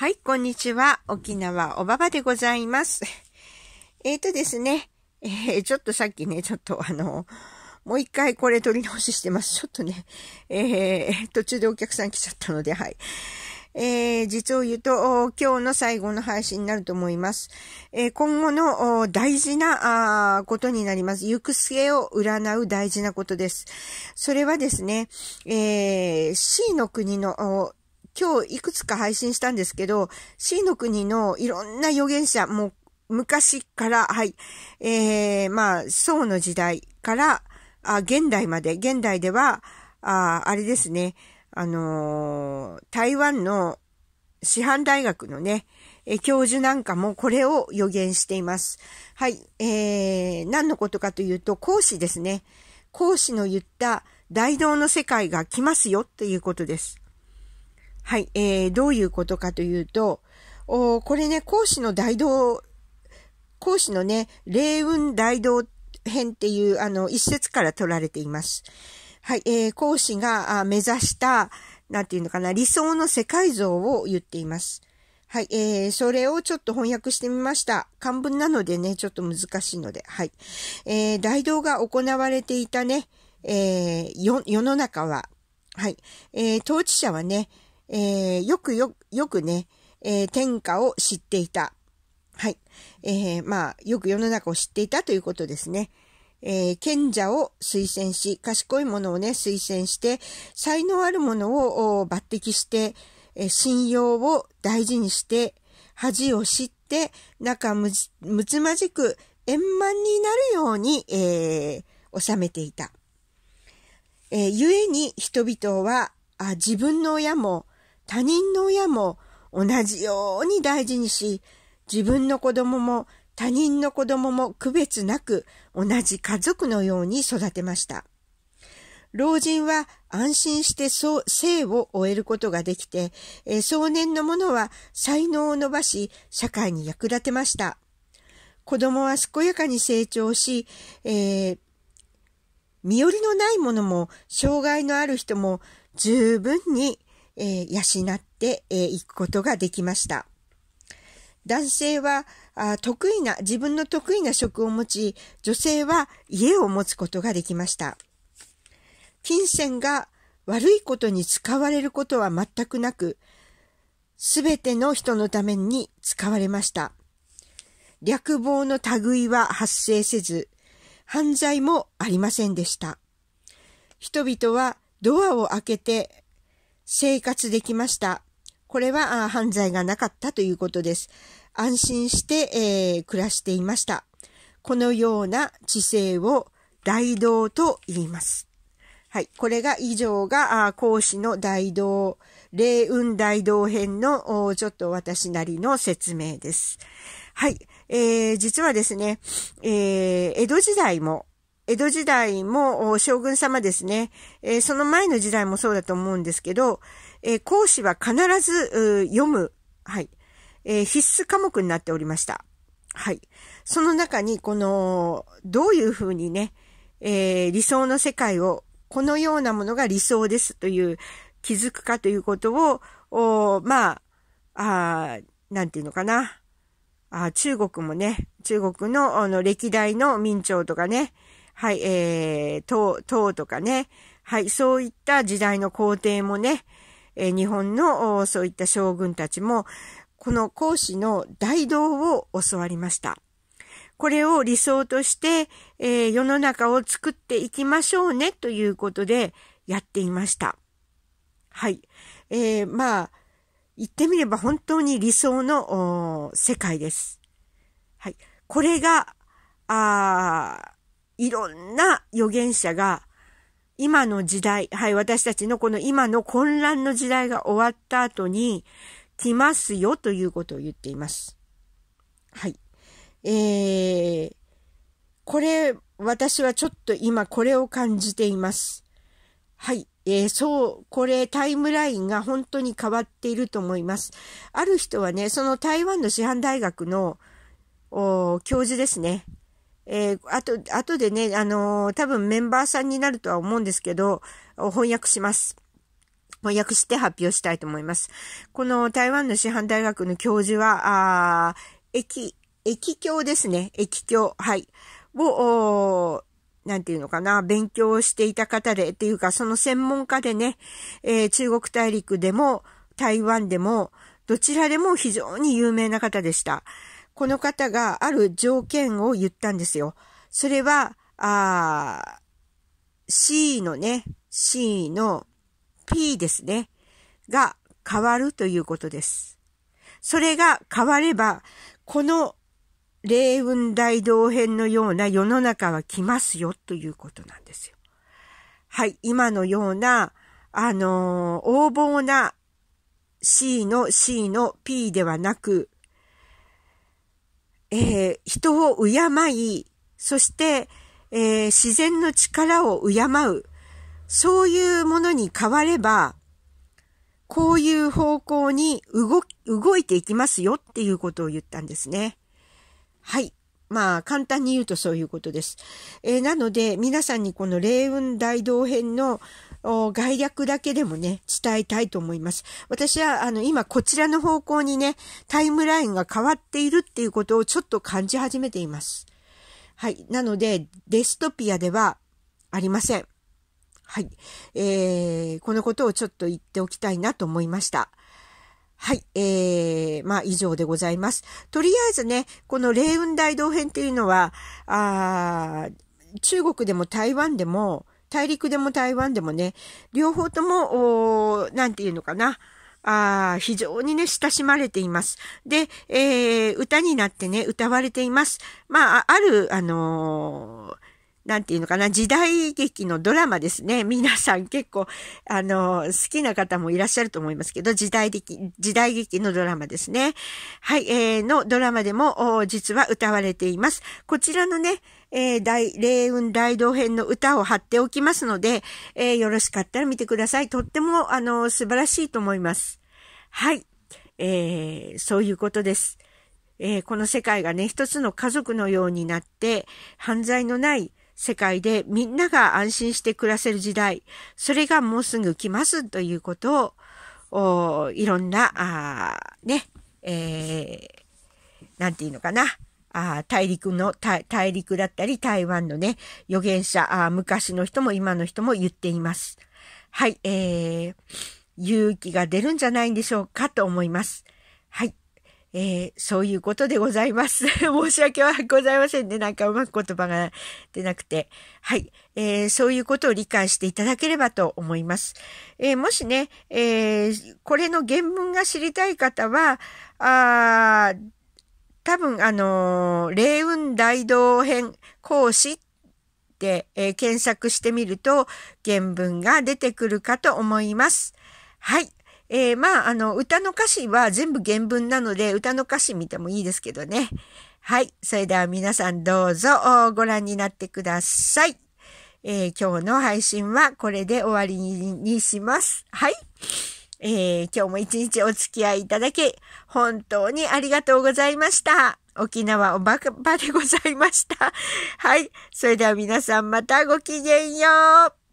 はい、こんにちは。沖縄おばばでございます。えっ、ー、とですね、えー、ちょっとさっきね、ちょっとあの、もう一回これ取り直ししてます。ちょっとね、えー、途中でお客さん来ちゃったので、はい。えー、実を言うと、今日の最後の配信になると思います。えー、今後の大事なことになります。行く末を占う大事なことです。それはですね、えー、C の国の今日いくつか配信したんですけど、C の国のいろんな預言者、もう昔から、はい、えー、まあ、宋の時代から、あ現代まで、現代では、ああれですね、あのー、台湾の師範大学のね、教授なんかもこれを予言しています。はい、えー、何のことかというと、講師ですね。講師の言った大道の世界が来ますよということです。はい、えー、どういうことかというと、おこれね、講師の大道、講師のね、霊雲大道編っていう、あの、一節から取られています。はい、えー、講師が目指した、なんていうのかな、理想の世界像を言っています。はい、えー、それをちょっと翻訳してみました。漢文なのでね、ちょっと難しいので、はい。えー、大道が行われていたね、えー、世の中は、はい、えー、統治者はね、えー、よくよ、よくね、えー、天下を知っていた。はい。えー、まあ、よく世の中を知っていたということですね。えー、賢者を推薦し、賢いものをね、推薦して、才能あるものを抜擢して、えー、信用を大事にして、恥を知って、仲むつまじく円満になるように、えー、収めていた。えー、故に人々はあ自分の親も他人の親も同じように大事にし、自分の子供も他人の子供も区別なく同じ家族のように育てました。老人は安心して生を終えることができて、え少年の者は才能を伸ばし、社会に役立てました。子供は健やかに成長し、えー、身寄りのない者も、障害のある人も、十分にえー、養ってい、えー、くことができました。男性は得意な、自分の得意な職を持ち、女性は家を持つことができました。金銭が悪いことに使われることは全くなく、すべての人のために使われました。略望の類は発生せず、犯罪もありませんでした。人々はドアを開けて生活できました。これは犯罪がなかったということです。安心して、えー、暮らしていました。このような知性を大道と言います。はい。これが以上が、講師の大道、霊雲大道編の、ちょっと私なりの説明です。はい。えー、実はですね、えー、江戸時代も、江戸時代も将軍様ですね、えその前の時代もそうだと思うんですけど、え講師は必ず読む、はい、え必須科目になっておりました。はい。その中に、この、どういうふうにね、えー、理想の世界を、このようなものが理想ですという、気づくかということを、まあ、あなんていうのかな。あ中国もね、中国のあの歴代の明朝とかね、はい、えー、唐、唐とかね、はい、そういった時代の皇帝もね、えー、日本のそういった将軍たちも、この孔子の大道を教わりました。これを理想として、えー、世の中を作っていきましょうねということでやっていました。はい。えー、まあ、言ってみれば本当に理想の世界です。はい。これが、あいろんな預言者が、今の時代、はい、私たちのこの今の混乱の時代が終わった後に来ますよということを言っています。はい。えー、これ、私はちょっと今これを感じています。はい。えー、そう、これタイムラインが本当に変わっていると思います。ある人はね、その台湾の師範大学の教授ですね。えー、あと、あとでね、あのー、多分メンバーさんになるとは思うんですけど、翻訳します。翻訳して発表したいと思います。この台湾の師範大学の教授は、あ駅、駅教ですね。駅教。はい。を、なんていうのかな、勉強していた方で、っていうか、その専門家でね、えー、中国大陸でも、台湾でも、どちらでも非常に有名な方でした。この方がある条件を言ったんですよ。それは、あ C のね、C の P ですね、が変わるということです。それが変われば、この霊雲大同編のような世の中は来ますよということなんですよ。はい、今のような、あのー、横暴な C の C の P ではなく、えー、人を敬い、そして、えー、自然の力を敬う、そういうものに変われば、こういう方向に動、動いていきますよっていうことを言ったんですね。はい。まあ、簡単に言うとそういうことです。えー、なので、皆さんにこの霊雲大道編の概略だけでもね、伝えたいと思います。私は、あの、今こちらの方向にね、タイムラインが変わっているっていうことをちょっと感じ始めています。はい。なので、デストピアではありません。はい。えー、このことをちょっと言っておきたいなと思いました。はい。えー、まあ、以上でございます。とりあえずね、この霊雲大道編っていうのは、あ中国でも台湾でも、大陸でも台湾でもね、両方とも、なんていうのかな。あ非常にね、親しまれています。で、えー、歌になってね、歌われています。まあ、ある、あのーなんていうのかな、時代劇のドラマですね。皆さん結構、あの、好きな方もいらっしゃると思いますけど、時代劇、時代劇のドラマですね。はい、えー、のドラマでも、実は歌われています。こちらのね、えー、大、霊雲大道編の歌を貼っておきますので、えー、よろしかったら見てください。とっても、あの、素晴らしいと思います。はい。えー、そういうことです。えー、この世界がね、一つの家族のようになって、犯罪のない世界でみんなが安心して暮らせる時代、それがもうすぐ来ますということを、いろんな、あね、えー、なんていうのかな、あ大陸の大、大陸だったり台湾のね、預言者あ、昔の人も今の人も言っています。はい、えー、勇気が出るんじゃないんでしょうかと思います。はい。えー、そういうことでございます。申し訳はございませんね。なんかうまく言葉が出なくて。はい、えー、そういうことを理解していただければと思います。えー、もしね、えこれの原文が知りたい方は、あ多分、あのー、霊雲大道編講師って、えー、検索してみると原文が出てくるかと思います。はい。えー、まあ、あの、歌の歌詞は全部原文なので、歌の歌詞見てもいいですけどね。はい。それでは皆さんどうぞご覧になってください。えー、今日の配信はこれで終わりにします。はい。えー、今日も一日お付き合いいただき、本当にありがとうございました。沖縄おばかばでございました。はい。それでは皆さんまたごきげんよう。